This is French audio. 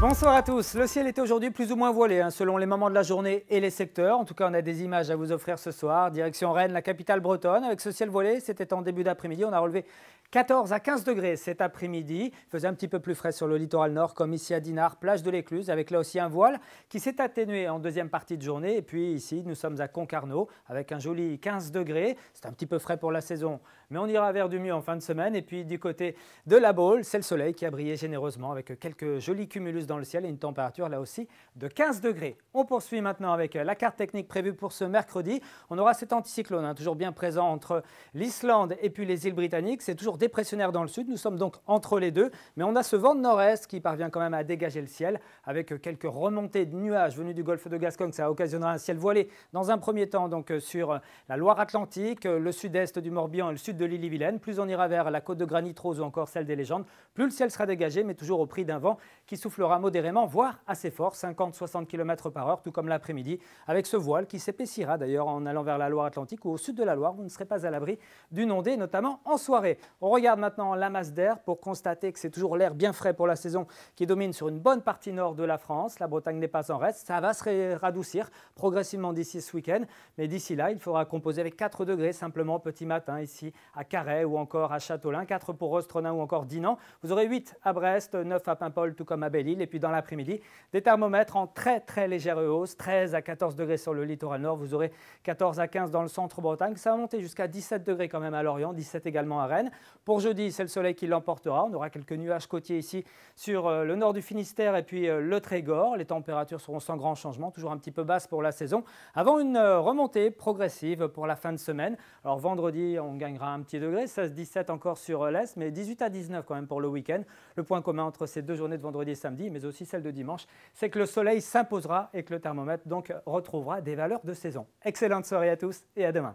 Bonsoir à tous. Le ciel était aujourd'hui plus ou moins voilé hein, selon les moments de la journée et les secteurs. En tout cas, on a des images à vous offrir ce soir. Direction Rennes, la capitale bretonne. Avec ce ciel voilé, c'était en début d'après-midi. On a relevé 14 à 15 degrés cet après-midi. Il faisait un petit peu plus frais sur le littoral nord, comme ici à Dinard, plage de l'Écluse, avec là aussi un voile qui s'est atténué en deuxième partie de journée. Et puis ici, nous sommes à Concarneau avec un joli 15 degrés. C'est un petit peu frais pour la saison, mais on ira vers du mieux en fin de semaine. Et puis du côté de la Baule, c'est le soleil qui a brillé généreusement avec quelques jolis cumulus dans le ciel et une température là aussi de 15 degrés. On poursuit maintenant avec euh, la carte technique prévue pour ce mercredi. On aura cet anticyclone hein, toujours bien présent entre l'Islande et puis les îles britanniques. C'est toujours dépressionnaire dans le sud. Nous sommes donc entre les deux. Mais on a ce vent de nord-est qui parvient quand même à dégager le ciel avec euh, quelques remontées de nuages venues du golfe de Gascogne. Ça occasionnera un ciel voilé dans un premier temps donc euh, sur la Loire-Atlantique, le sud-est du Morbihan et le sud de l'île-et-Vilaine. Plus on ira vers la côte de Granit Rose ou encore celle des légendes, plus le ciel sera dégagé, mais toujours au prix d'un vent qui soufflera modérément, voire assez fort, 50-60 km par heure, tout comme l'après-midi, avec ce voile qui s'épaissira d'ailleurs en allant vers la Loire-Atlantique ou au sud de la Loire. Vous ne serez pas à l'abri d'une ondée, notamment en soirée. On regarde maintenant la masse d'air pour constater que c'est toujours l'air bien frais pour la saison qui domine sur une bonne partie nord de la France. La Bretagne n'est pas en reste. Ça va se radoucir progressivement d'ici ce week-end. Mais d'ici là, il faudra composer avec 4 degrés simplement petit matin ici à Carhaix ou encore à Châteaulin, 4 pour Rostrona ou encore Dinan. Vous aurez 8 à Brest, 9 à Paimpol, tout comme à Belle-Île puis dans l'après-midi, des thermomètres en très très légère hausse, 13 à 14 degrés sur le littoral nord, vous aurez 14 à 15 dans le centre-Bretagne, ça va monter jusqu'à 17 degrés quand même à Lorient, 17 également à Rennes. Pour jeudi, c'est le soleil qui l'emportera, on aura quelques nuages côtiers ici sur euh, le nord du Finistère et puis euh, le Trégor, les températures seront sans grand changement, toujours un petit peu basse pour la saison, avant une euh, remontée progressive pour la fin de semaine. Alors vendredi, on gagnera un petit degré, 16-17 encore sur l'Est, mais 18 à 19 quand même pour le week-end. Le point commun entre ces deux journées de vendredi et samedi, mais aussi celle de dimanche, c'est que le soleil s'imposera et que le thermomètre donc retrouvera des valeurs de saison. Excellente soirée à tous et à demain.